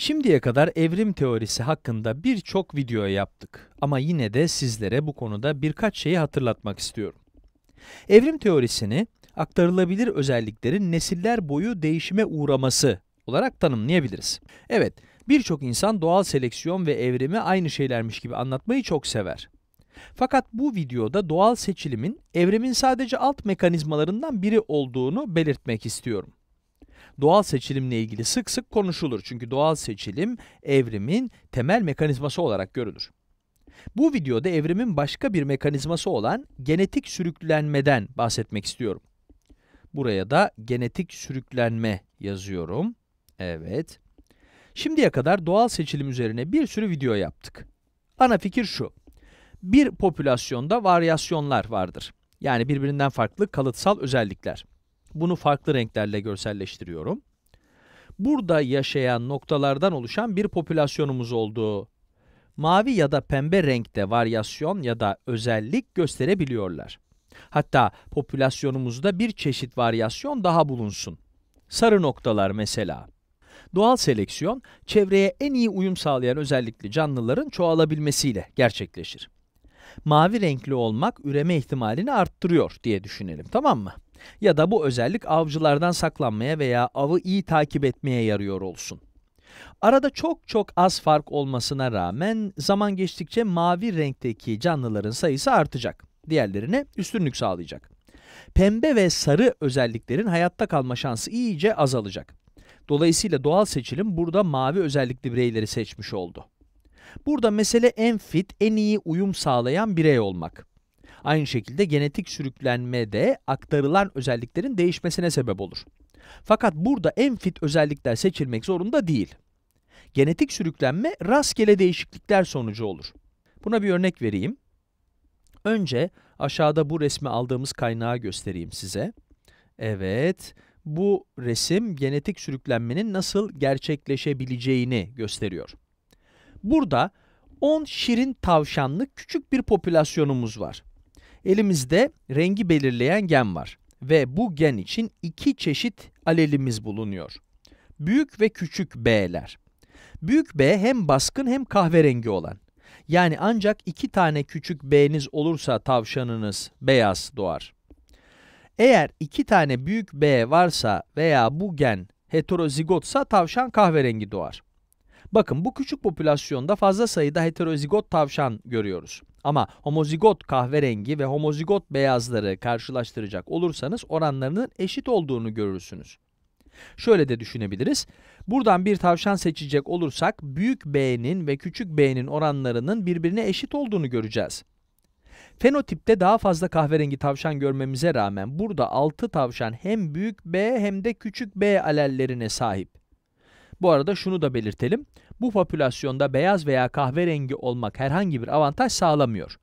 Şimdiye kadar evrim teorisi hakkında birçok video yaptık ama yine de sizlere bu konuda birkaç şeyi hatırlatmak istiyorum. Evrim teorisini aktarılabilir özelliklerin nesiller boyu değişime uğraması olarak tanımlayabiliriz. Evet, birçok insan doğal seleksiyon ve evrimi aynı şeylermiş gibi anlatmayı çok sever. Fakat bu videoda doğal seçilimin evrimin sadece alt mekanizmalarından biri olduğunu belirtmek istiyorum doğal seçilimle ilgili sık sık konuşulur. Çünkü doğal seçilim evrimin temel mekanizması olarak görülür. Bu videoda evrimin başka bir mekanizması olan genetik sürüklenmeden bahsetmek istiyorum. Buraya da genetik sürüklenme yazıyorum. Evet. Şimdiye kadar doğal seçilim üzerine bir sürü video yaptık. Ana fikir şu. Bir popülasyonda varyasyonlar vardır. Yani birbirinden farklı kalıtsal özellikler. Bunu farklı renklerle görselleştiriyorum. Burada yaşayan noktalardan oluşan bir popülasyonumuz olduğu Mavi ya da pembe renkte varyasyon ya da özellik gösterebiliyorlar. Hatta popülasyonumuzda bir çeşit varyasyon daha bulunsun. Sarı noktalar mesela. Doğal seleksiyon, çevreye en iyi uyum sağlayan özellikli canlıların çoğalabilmesiyle gerçekleşir. Mavi renkli olmak üreme ihtimalini arttırıyor diye düşünelim, tamam mı? Ya da bu özellik avcılardan saklanmaya veya avı iyi takip etmeye yarıyor olsun. Arada çok çok az fark olmasına rağmen zaman geçtikçe mavi renkteki canlıların sayısı artacak. Diğerlerine üstünlük sağlayacak. Pembe ve sarı özelliklerin hayatta kalma şansı iyice azalacak. Dolayısıyla doğal seçilim burada mavi özellikli bireyleri seçmiş oldu. Burada mesele en fit, en iyi uyum sağlayan birey olmak. Aynı şekilde genetik sürüklenme de aktarılan özelliklerin değişmesine sebep olur. Fakat burada en fit özellikler seçilmek zorunda değil. Genetik sürüklenme rastgele değişiklikler sonucu olur. Buna bir örnek vereyim. Önce aşağıda bu resmi aldığımız kaynağı göstereyim size. Evet, bu resim genetik sürüklenmenin nasıl gerçekleşebileceğini gösteriyor. Burada 10 şirin tavşanlı küçük bir popülasyonumuz var. Elimizde rengi belirleyen gen var ve bu gen için iki çeşit alelimiz bulunuyor. Büyük ve küçük B'ler. Büyük B hem baskın hem kahverengi olan. Yani ancak iki tane küçük B'niz olursa tavşanınız beyaz doğar. Eğer iki tane büyük B varsa veya bu gen heterozigotsa tavşan kahverengi doğar. Bakın bu küçük popülasyonda fazla sayıda heterozigot tavşan görüyoruz. Ama homozigot kahverengi ve homozigot beyazları karşılaştıracak olursanız oranlarının eşit olduğunu görürsünüz. Şöyle de düşünebiliriz. Buradan bir tavşan seçecek olursak büyük B'nin ve küçük B'nin oranlarının birbirine eşit olduğunu göreceğiz. Fenotipte daha fazla kahverengi tavşan görmemize rağmen burada 6 tavşan hem büyük B hem de küçük B alellerine sahip. Bu arada şunu da belirtelim. Bu popülasyonda beyaz veya kahverengi olmak herhangi bir avantaj sağlamıyor.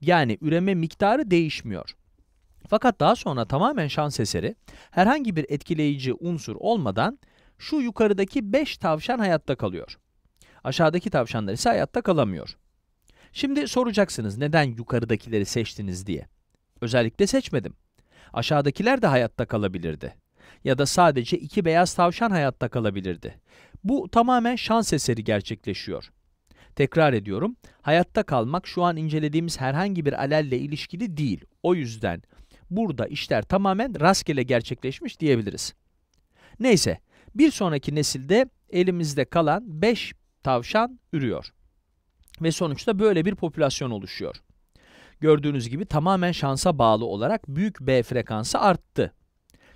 Yani üreme miktarı değişmiyor. Fakat daha sonra tamamen şans eseri, herhangi bir etkileyici unsur olmadan şu yukarıdaki 5 tavşan hayatta kalıyor. Aşağıdaki tavşanlar ise hayatta kalamıyor. Şimdi soracaksınız neden yukarıdakileri seçtiniz diye. Özellikle seçmedim. Aşağıdakiler de hayatta kalabilirdi ya da sadece iki beyaz tavşan hayatta kalabilirdi. Bu tamamen şans eseri gerçekleşiyor. Tekrar ediyorum, hayatta kalmak şu an incelediğimiz herhangi bir alelle ilişkili değil. O yüzden burada işler tamamen rastgele gerçekleşmiş diyebiliriz. Neyse, bir sonraki nesilde elimizde kalan 5 tavşan ürüyor. Ve sonuçta böyle bir popülasyon oluşuyor. Gördüğünüz gibi tamamen şansa bağlı olarak büyük B frekansı arttı.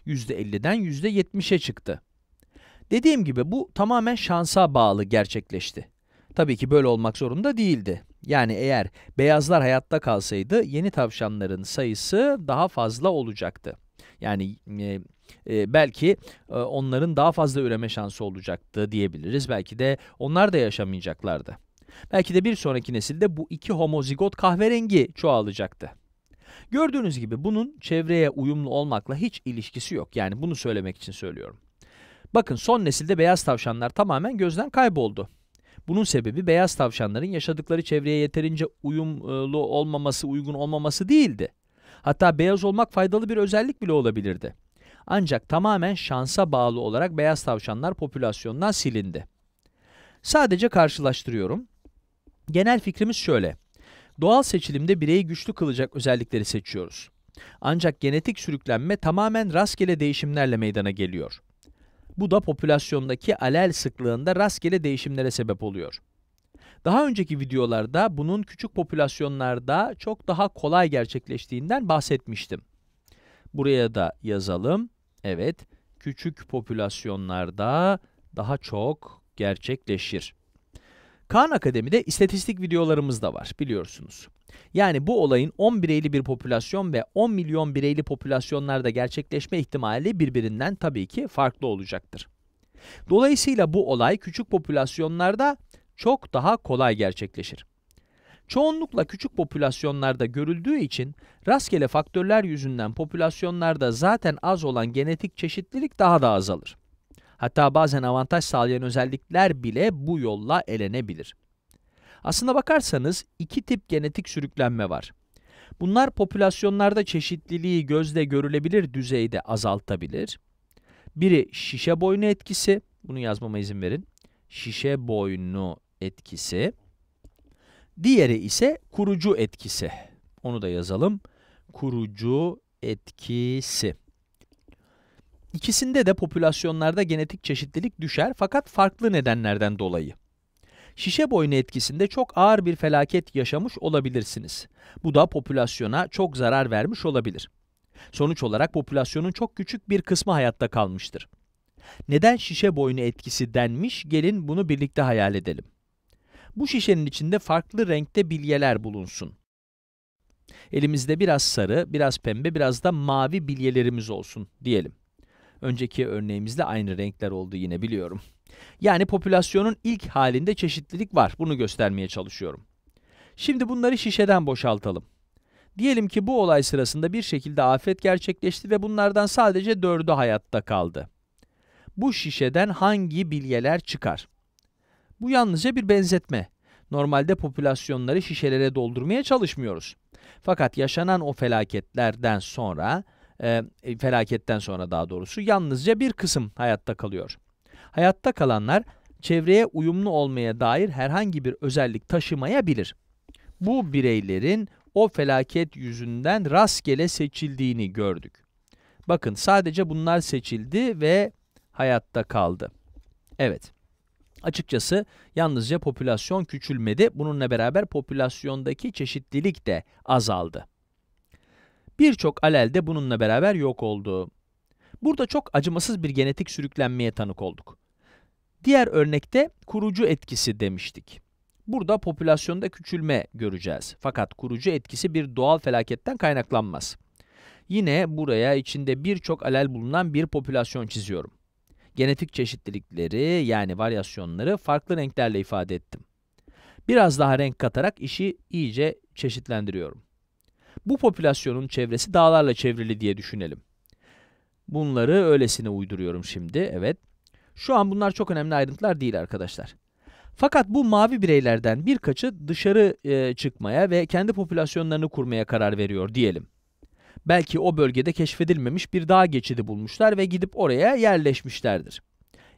%50'den %70'e çıktı. Dediğim gibi bu tamamen şansa bağlı gerçekleşti. Tabii ki böyle olmak zorunda değildi. Yani eğer beyazlar hayatta kalsaydı yeni tavşanların sayısı daha fazla olacaktı. Yani e, e, belki e, onların daha fazla üreme şansı olacaktı diyebiliriz. Belki de onlar da yaşamayacaklardı. Belki de bir sonraki nesilde bu iki homozigot kahverengi çoğalacaktı. Gördüğünüz gibi bunun çevreye uyumlu olmakla hiç ilişkisi yok. Yani bunu söylemek için söylüyorum. Bakın son nesilde beyaz tavşanlar tamamen gözden kayboldu. Bunun sebebi beyaz tavşanların yaşadıkları çevreye yeterince uyumlu olmaması, uygun olmaması değildi. Hatta beyaz olmak faydalı bir özellik bile olabilirdi. Ancak tamamen şansa bağlı olarak beyaz tavşanlar popülasyondan silindi. Sadece karşılaştırıyorum. Genel fikrimiz şöyle. Doğal seçilimde bireyi güçlü kılacak özellikleri seçiyoruz. Ancak genetik sürüklenme tamamen rastgele değişimlerle meydana geliyor. Bu da popülasyondaki alel sıklığında rastgele değişimlere sebep oluyor. Daha önceki videolarda bunun küçük popülasyonlarda çok daha kolay gerçekleştiğinden bahsetmiştim. Buraya da yazalım. Evet, küçük popülasyonlarda daha çok gerçekleşir. Khan Akademi'de istatistik videolarımız da var biliyorsunuz. Yani bu olayın 10 bireyli bir popülasyon ve 10 milyon bireyli popülasyonlarda gerçekleşme ihtimali birbirinden tabii ki farklı olacaktır. Dolayısıyla bu olay küçük popülasyonlarda çok daha kolay gerçekleşir. Çoğunlukla küçük popülasyonlarda görüldüğü için rastgele faktörler yüzünden popülasyonlarda zaten az olan genetik çeşitlilik daha da azalır. Hatta bazen avantaj sağlayan özellikler bile bu yolla elenebilir. Aslında bakarsanız iki tip genetik sürüklenme var. Bunlar popülasyonlarda çeşitliliği gözde görülebilir düzeyde azaltabilir. Biri şişe boynu etkisi, bunu yazmama izin verin. Şişe boynu etkisi. Diğeri ise kurucu etkisi. Onu da yazalım. Kurucu etkisi. İkisinde de popülasyonlarda genetik çeşitlilik düşer fakat farklı nedenlerden dolayı. Şişe boynu etkisinde çok ağır bir felaket yaşamış olabilirsiniz. Bu da popülasyona çok zarar vermiş olabilir. Sonuç olarak popülasyonun çok küçük bir kısmı hayatta kalmıştır. Neden şişe boynu etkisi denmiş gelin bunu birlikte hayal edelim. Bu şişenin içinde farklı renkte bilyeler bulunsun. Elimizde biraz sarı, biraz pembe, biraz da mavi bilyelerimiz olsun diyelim. Önceki örneğimizde aynı renkler oldu yine biliyorum. Yani popülasyonun ilk halinde çeşitlilik var. Bunu göstermeye çalışıyorum. Şimdi bunları şişeden boşaltalım. Diyelim ki bu olay sırasında bir şekilde afet gerçekleşti ve bunlardan sadece dördü hayatta kaldı. Bu şişeden hangi bilyeler çıkar? Bu yalnızca bir benzetme. Normalde popülasyonları şişelere doldurmaya çalışmıyoruz. Fakat yaşanan o felaketlerden sonra e, felaketten sonra daha doğrusu yalnızca bir kısım hayatta kalıyor. Hayatta kalanlar çevreye uyumlu olmaya dair herhangi bir özellik taşımayabilir. Bu bireylerin o felaket yüzünden rastgele seçildiğini gördük. Bakın sadece bunlar seçildi ve hayatta kaldı. Evet. Açıkçası yalnızca popülasyon küçülmedi. Bununla beraber popülasyondaki çeşitlilik de azaldı. Birçok alel de bununla beraber yok oldu. Burada çok acımasız bir genetik sürüklenmeye tanık olduk. Diğer örnekte kurucu etkisi demiştik. Burada popülasyonda küçülme göreceğiz. Fakat kurucu etkisi bir doğal felaketten kaynaklanmaz. Yine buraya içinde birçok alel bulunan bir popülasyon çiziyorum. Genetik çeşitlilikleri yani varyasyonları farklı renklerle ifade ettim. Biraz daha renk katarak işi iyice çeşitlendiriyorum. Bu popülasyonun çevresi dağlarla çevrili diye düşünelim. Bunları öylesine uyduruyorum şimdi, evet. Şu an bunlar çok önemli ayrıntılar değil arkadaşlar. Fakat bu mavi bireylerden birkaçı dışarı e, çıkmaya ve kendi popülasyonlarını kurmaya karar veriyor diyelim. Belki o bölgede keşfedilmemiş bir dağ geçidi bulmuşlar ve gidip oraya yerleşmişlerdir.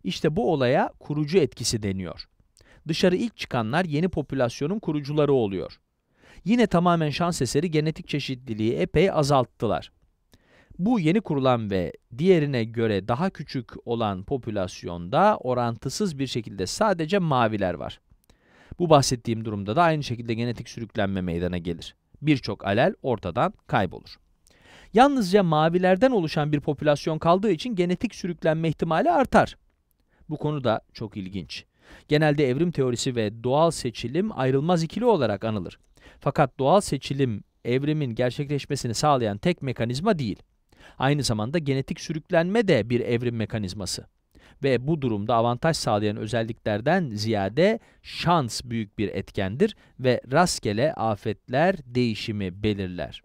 İşte bu olaya kurucu etkisi deniyor. Dışarı ilk çıkanlar yeni popülasyonun kurucuları oluyor yine tamamen şans eseri genetik çeşitliliği epey azalttılar. Bu yeni kurulan ve diğerine göre daha küçük olan popülasyonda orantısız bir şekilde sadece maviler var. Bu bahsettiğim durumda da aynı şekilde genetik sürüklenme meydana gelir. Birçok alel ortadan kaybolur. Yalnızca mavilerden oluşan bir popülasyon kaldığı için genetik sürüklenme ihtimali artar. Bu konu da çok ilginç. Genelde evrim teorisi ve doğal seçilim ayrılmaz ikili olarak anılır. Fakat doğal seçilim evrimin gerçekleşmesini sağlayan tek mekanizma değil. Aynı zamanda genetik sürüklenme de bir evrim mekanizması. Ve bu durumda avantaj sağlayan özelliklerden ziyade şans büyük bir etkendir ve rastgele afetler değişimi belirler.